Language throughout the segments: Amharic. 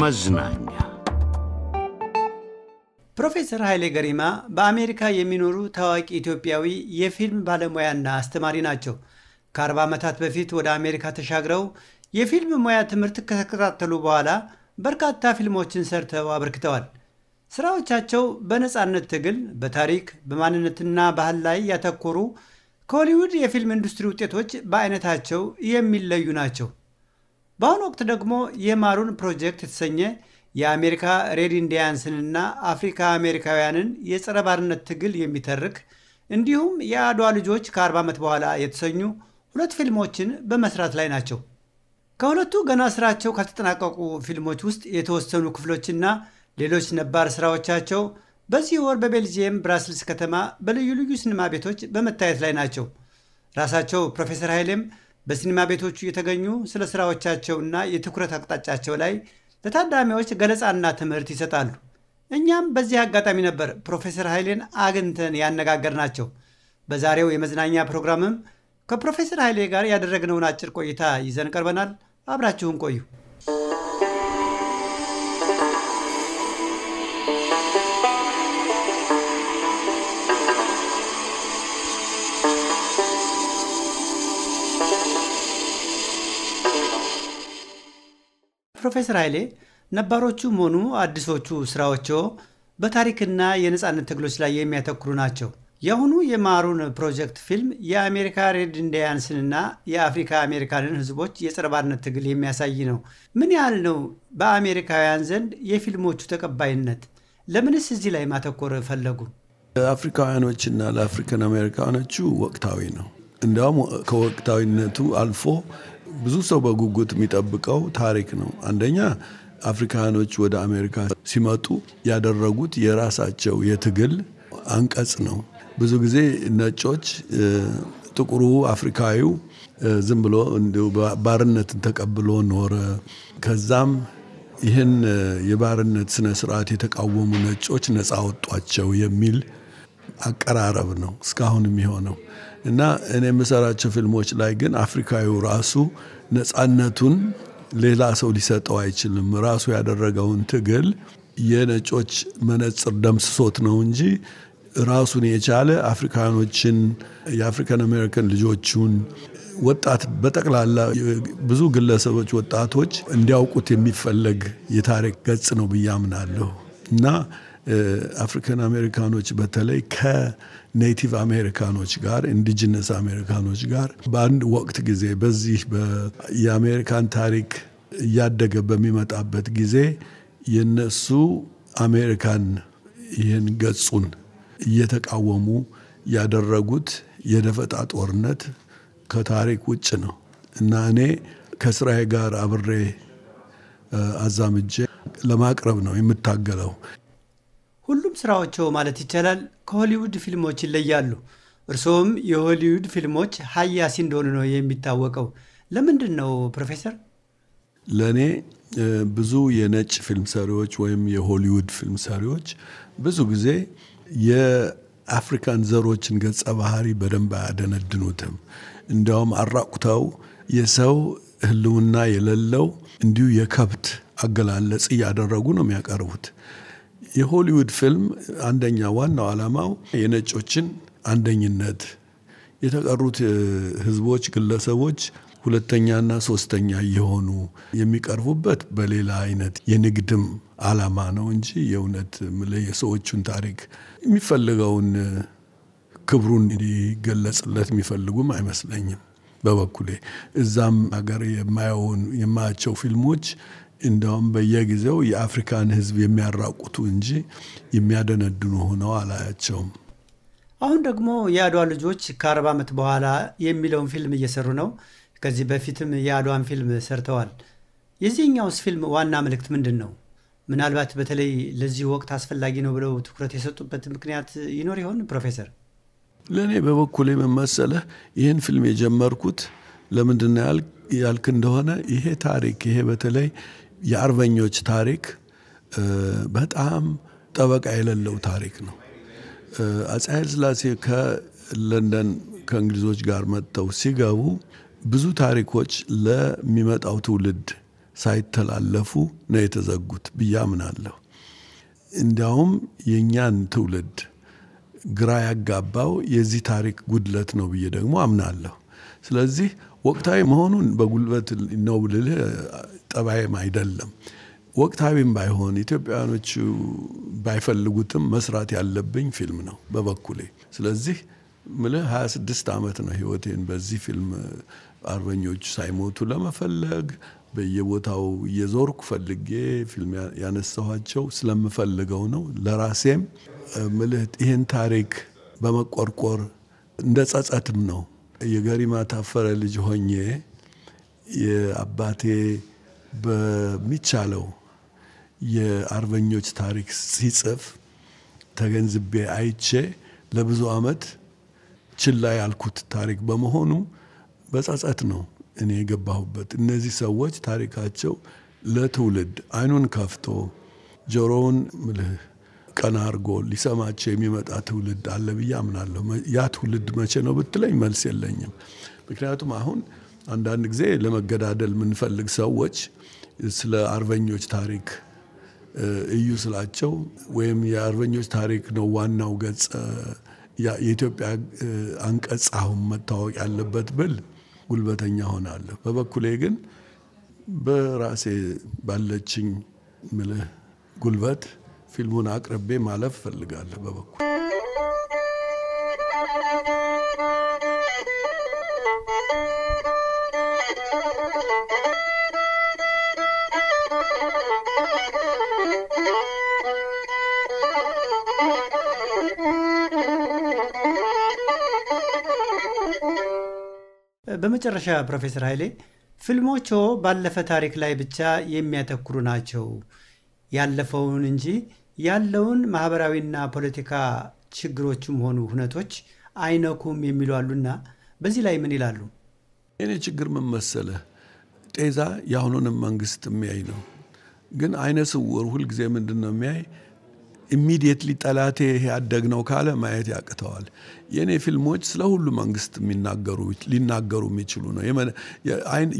መዝናኛ ፕሮፌሰር ኃይሌ ገሪማ በአሜሪካ የሚኖሩ ታዋቂ ኢትዮጵያዊ የፊልም ባለሙያና አስተማሪ ናቸው። ከ40 ዓመታት በፊት ወደ አሜሪካ ተሻግረው የፊልም ሙያ ትምህርት ከተከታተሉ በኋላ በርካታ ፊልሞችን ሰርተው አበርክተዋል። ስራዎቻቸው በነፃነት ትግል፣ በታሪክ በማንነትና ባህል ላይ ያተኮሩ ከሆሊውድ የፊልም ኢንዱስትሪ ውጤቶች በአይነታቸው የሚለዩ ናቸው። በአሁኑ ወቅት ደግሞ የማሩን ፕሮጀክት የተሰኘ የአሜሪካ ሬድ ኢንዲያንስንና አፍሪካ አሜሪካውያንን የጸረ ባርነት ትግል የሚተርክ እንዲሁም የአድዋ ልጆች ከ40 ዓመት በኋላ የተሰኙ ሁለት ፊልሞችን በመስራት ላይ ናቸው። ከሁለቱ ገና ስራቸው ካልተጠናቀቁ ፊልሞች ውስጥ የተወሰኑ ክፍሎችና ሌሎች ነባር ስራዎቻቸው በዚህ ወር በቤልጅየም ብራስልስ ከተማ በልዩ ልዩ ሲኒማ ቤቶች በመታየት ላይ ናቸው። ራሳቸው ፕሮፌሰር ኃይሌም በሲኒማ ቤቶቹ እየተገኙ ስለ እና የትኩረት አቅጣጫቸው ላይ ለታዳሚዎች ገለጻና ትምህርት ይሰጣሉ። እኛም በዚህ አጋጣሚ ነበር ፕሮፌሰር ኃይሌን አግኝተን ያነጋገርናቸው። በዛሬው የመዝናኛ ፕሮግራምም ከፕሮፌሰር ኃይሌ ጋር ያደረግነውን አጭር ቆይታ ይዘን ቀርበናል። አብራችሁን ቆዩ። ፕሮፌሰር ኃይሌ ነባሮቹም ሆኑ አዲሶቹ ስራዎችዎ በታሪክና የነፃነት ትግሎች ላይ የሚያተኩሩ ናቸው። የአሁኑ የማሩን ፕሮጀክት ፊልም የአሜሪካ ሬድ ኢንዲያንስንና የአፍሪካ አሜሪካንን ህዝቦች የጸረ ባርነት ትግል የሚያሳይ ነው። ምን ያህል ነው በአሜሪካውያን ዘንድ የፊልሞቹ ተቀባይነት? ለምንስ እዚህ ላይ ማተኮር ፈለጉ? ለአፍሪካውያኖችና ለአፍሪካን አሜሪካኖቹ ወቅታዊ ነው። እንዲያውም ከወቅታዊነቱ አልፎ ብዙ ሰው በጉጉት የሚጠብቀው ታሪክ ነው። አንደኛ አፍሪካኖች ወደ አሜሪካ ሲመጡ ያደረጉት የራሳቸው የትግል አንቀጽ ነው። ብዙ ጊዜ ነጮች ጥቁሩ አፍሪካዊው ዝም ብሎ ባርነትን ተቀብሎ ኖረ። ከዛም ይህን የባርነት ስነ ስርዓት የተቃወሙ ነጮች ነፃ ወጧቸው የሚል አቀራረብ ነው እስካሁን የሚሆነው። እና እኔ የምሰራቸው ፊልሞች ላይ ግን አፍሪካዊው ራሱ ነፃነቱን ሌላ ሰው ሊሰጠው አይችልም። ራሱ ያደረገውን ትግል የነጮች መነጽር ደምስሶት ነው እንጂ ራሱን የቻለ አፍሪካኖችን፣ የአፍሪካን አሜሪካን ልጆቹን፣ ወጣት በጠቅላላ ብዙ ግለሰቦች፣ ወጣቶች እንዲያውቁት የሚፈለግ የታሪክ ገጽ ነው ብዬ አምናለሁ እና አፍሪካን አሜሪካኖች በተለይ ከኔቲቭ አሜሪካኖች ጋር ኢንዲጂነስ አሜሪካኖች ጋር በአንድ ወቅት ጊዜ በዚህ የአሜሪካን ታሪክ እያደገ በሚመጣበት ጊዜ የነሱ አሜሪካን ይህን ገጹን እየተቃወሙ ያደረጉት የደፈጣ ጦርነት ከታሪክ ውጭ ነው እና እኔ ከስራዬ ጋር አብሬ አዛምጄ ለማቅረብ ነው የምታገለው። ሁሉም ስራዎቸው ማለት ይቻላል ከሆሊውድ ፊልሞች ይለያሉ። እርስዎም የሆሊውድ ፊልሞች ሀያሲ እንደሆኑ ነው የሚታወቀው። ለምንድን ነው ፕሮፌሰር? ለእኔ ብዙ የነጭ ፊልም ሰሪዎች ወይም የሆሊውድ ፊልም ሰሪዎች ብዙ ጊዜ የአፍሪካን ዘሮችን ገጸ ባህሪ በደንብ አያደነድኑትም። እንዲያውም አራቁተው የሰው ህልውና የሌለው እንዲሁ የከብት አገላለጽ እያደረጉ ነው የሚያቀርቡት። የሆሊውድ ፊልም አንደኛ ዋናው ዓላማው የነጮችን አንደኝነት የተቀሩት ህዝቦች፣ ግለሰቦች ሁለተኛና ሶስተኛ እየሆኑ የሚቀርቡበት በሌላ አይነት የንግድም ዓላማ ነው እንጂ የእውነት የሰዎቹን ታሪክ የሚፈልገውን ክብሩን እንዲገለጽለት የሚፈልጉም አይመስለኝም። በበኩሌ እዛም ሀገር የማያቸው ፊልሞች እንደውም በየጊዜው የአፍሪካን ህዝብ የሚያራቁቱ እንጂ የሚያደነድኑ ሆነው አላያቸውም። አሁን ደግሞ የአድዋ ልጆች ከአርባ ዓመት በኋላ የሚለውን ፊልም እየሰሩ ነው። ከዚህ በፊትም የአድዋን ፊልም ሰርተዋል። የዚህኛውስ ፊልም ዋና መልእክት ምንድን ነው? ምናልባት በተለይ ለዚህ ወቅት አስፈላጊ ነው ብለው ትኩረት የሰጡበት ምክንያት ይኖር ይሆን? ፕሮፌሰር፣ ለእኔ በበኩል የምመሰለህ ይህን ፊልም የጀመርኩት ለምንድን ያልክ እንደሆነ ይሄ ታሪክ ይሄ በተለይ የአርበኞች ታሪክ በጣም ጠበቃ የሌለው ታሪክ ነው። አፄ ኃይለሥላሴ ከለንደን ከእንግሊዞች ጋር መጥተው ሲገቡ ብዙ ታሪኮች ለሚመጣው ትውልድ ሳይተላለፉ ነው የተዘጉት ብዬ አምናለሁ። እንዲያውም የእኛን ትውልድ ግራ ያጋባው የዚህ ታሪክ ጉድለት ነው ብዬ ደግሞ አምናለሁ። ስለዚህ ወቅታዊ መሆኑን በጉልበት ነው ብልልህ ጠባይም አይደለም። ወቅታዊም ባይሆን ኢትዮጵያውያኖቹ ባይፈልጉትም መስራት ያለብኝ ፊልም ነው በበኩሌ። ስለዚህ ምልህ 26 ዓመት ነው ህይወቴን በዚህ ፊልም አርበኞቹ ሳይሞቱ ለመፈለግ በየቦታው እየዞርኩ ፈልጌ ፊልም ያነሳኋቸው ስለምፈልገው ነው። ለራሴም ምልህ ይህን ታሪክ በመቆርቆር እንደ ጸጸትም ነው የገሪማ ታፈረ ልጅ ሆኜ የአባቴ በሚቻለው የአርበኞች ታሪክ ሲጽፍ ተገንዝቤ አይቼ ለብዙ ዓመት ችላ ያልኩት ታሪክ በመሆኑ በጸጸት ነው እኔ የገባሁበት። እነዚህ ሰዎች ታሪካቸው ለትውልድ አይኑን ከፍቶ ጆሮውን ምልህ ቀና አርጎ ሊሰማቸው የሚመጣ ትውልድ አለ ብዬ አምናለሁ። ያ ትውልድ መቼ ነው ብትለኝ መልስ የለኝም። ምክንያቱም አሁን አንዳንድ ጊዜ ለመገዳደል የምንፈልግ ሰዎች ስለ አርበኞች ታሪክ እዩ ስላቸው ወይም የአርበኞች ታሪክ ነው ዋናው ገጽ የኢትዮጵያ አንቀጽ አሁን መታወቅ ያለበት ብል ጉልበተኛ ሆናለሁ። በበኩሌ ግን በራሴ ባለችኝ ምልህ ጉልበት ፊልሙን አቅርቤ ማለፍ ፈልጋለሁ በበኩል በመጨረሻ ፕሮፌሰር ኃይሌ ፊልሞቹ ባለፈ ታሪክ ላይ ብቻ የሚያተኩሩ ናቸው። ያለፈውን እንጂ ያለውን ማህበራዊና ፖለቲካ ችግሮችም ሆኑ ሁነቶች አይነኩም የሚሉ አሉና በዚህ ላይ ምን ይላሉ? የኔ ችግር ምን መሰለህ፣ ጤዛ የአሁኑንም መንግስት የሚያይ ነው። ግን አይነ ስውር ሁልጊዜ ምንድን ነው የሚያይ ኢሚዲየትሊ ጠላቴ ይሄ ያደግ ነው ካለ ማየት ያቅተዋል። የእኔ ፊልሞች ስለ ሁሉ መንግስት ሊናገሩ የሚችሉ ነው።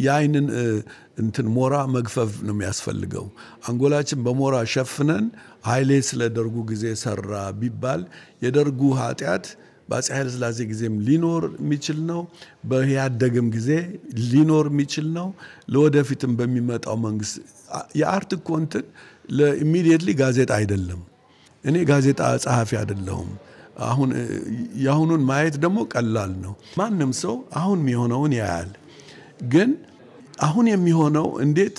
የአይንን እንትን ሞራ መግፈፍ ነው የሚያስፈልገው። አንጎላችን በሞራ ሸፍነን ኃይሌ ስለ ደርጉ ጊዜ ሰራ ቢባል የደርጉ ኃጢአት በአፄ ኃይለ ሥላሴ ጊዜም ሊኖር የሚችል ነው። በያደግም ጊዜ ሊኖር የሚችል ነው። ለወደፊትም በሚመጣው መንግስት የአርት እኮ እንትን ለኢሚዲየትሊ ጋዜጣ አይደለም። እኔ ጋዜጣ ጸሐፊ አይደለሁም። አሁን የአሁኑን ማየት ደግሞ ቀላል ነው። ማንም ሰው አሁን የሚሆነውን ያያል። ግን አሁን የሚሆነው እንዴት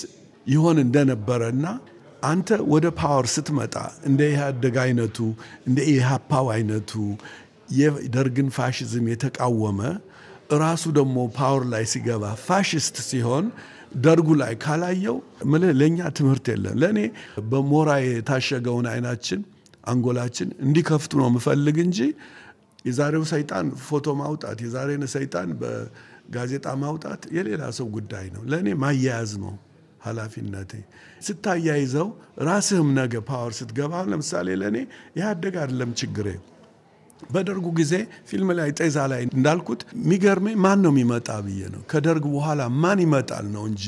ይሆን እንደነበረ እና አንተ ወደ ፓወር ስትመጣ እንደ ኢህአደግ አይነቱ እንደ ኢህአፓው አይነቱ የደርግን ፋሽዝም የተቃወመ ራሱ ደግሞ ፓወር ላይ ሲገባ ፋሽስት ሲሆን ደርጉ ላይ ካላየው ምልህ ለእኛ ትምህርት የለም። ለእኔ በሞራ የታሸገውን አይናችን አንጎላችን እንዲከፍቱ ነው የምፈልግ እንጂ የዛሬው ሰይጣን ፎቶ ማውጣት፣ የዛሬን ሰይጣን በጋዜጣ ማውጣት የሌላ ሰው ጉዳይ ነው። ለእኔ ማያያዝ ነው ኃላፊነቴ። ስታያይዘው ራስህም ነገ ፓወር ስትገባ፣ ለምሳሌ ለእኔ ያደግ አይደለም ችግሬ በደርጉ ጊዜ ፊልም ላይ ጤዛ ላይ እንዳልኩት የሚገርመኝ ማን ነው የሚመጣ ብዬ ነው። ከደርግ በኋላ ማን ይመጣል ነው እንጂ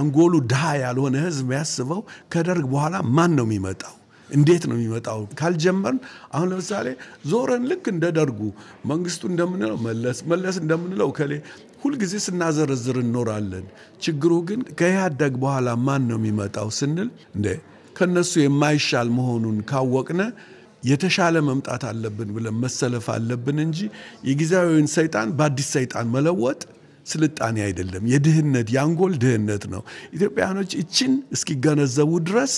አንጎሉ ድሃ ያልሆነ ህዝብ ያስበው ከደርግ በኋላ ማን ነው የሚመጣው? እንዴት ነው የሚመጣው ካልጀመርን፣ አሁን ለምሳሌ ዞረን ልክ እንደ ደርጉ መንግስቱ እንደምንለው መለስ መለስ እንደምንለው ከሌ ሁልጊዜ ስናዘረዝር እንኖራለን። ችግሩ ግን ከያደግ በኋላ ማን ነው የሚመጣው ስንል እንደ ከነሱ የማይሻል መሆኑን ካወቅነ የተሻለ መምጣት አለብን ብለን መሰለፍ አለብን እንጂ የጊዜያዊውን ሰይጣን በአዲስ ሰይጣን መለወጥ ስልጣኔ አይደለም። የድህነት የአንጎል ድህነት ነው። ኢትዮጵያውያኖች እችን እስኪገነዘቡ ድረስ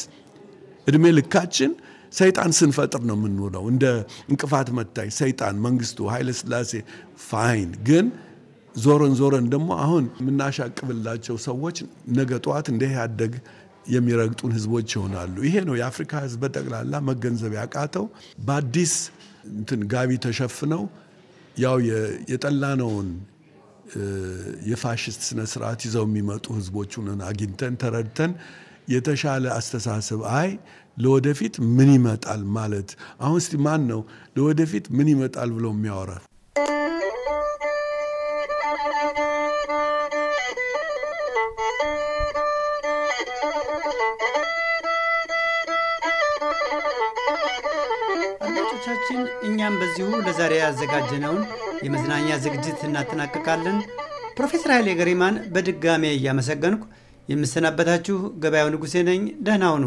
እድሜ ልካችን ሰይጣን ስንፈጥር ነው የምንውለው። እንደ እንቅፋት መታኝ ሰይጣን፣ መንግስቱ ኃይለ ስላሴ ፋይን። ግን ዞረን ዞረን ደግሞ አሁን የምናሻቅብላቸው ሰዎች ነገ ጠዋት እንደ ያደግ የሚረግጡን ህዝቦች ይሆናሉ። ይሄ ነው የአፍሪካ ህዝብ በጠቅላላ መገንዘብ ያቃተው። በአዲስ እንትን ጋቢ ተሸፍነው ያው የጠላነውን የፋሽስት ስነስርዓት ይዘው የሚመጡ ህዝቦቹን አግኝተን ተረድተን የተሻለ አስተሳሰብ አይ ለወደፊት ምን ይመጣል ማለት አሁን እስቲ ማን ነው ለወደፊት ምን ይመጣል ብሎ የሚያወራ? አድማጮቻችን፣ እኛም በዚሁ ለዛሬ ያዘጋጀነውን የመዝናኛ ዝግጅት እናጠናቀቃለን። ፕሮፌሰር ኃይሌ ገሪማን በድጋሜ እያመሰገንኩ የምሰናበታችሁ ገበያው ንጉሴ ነኝ። ደህና ሁኑ።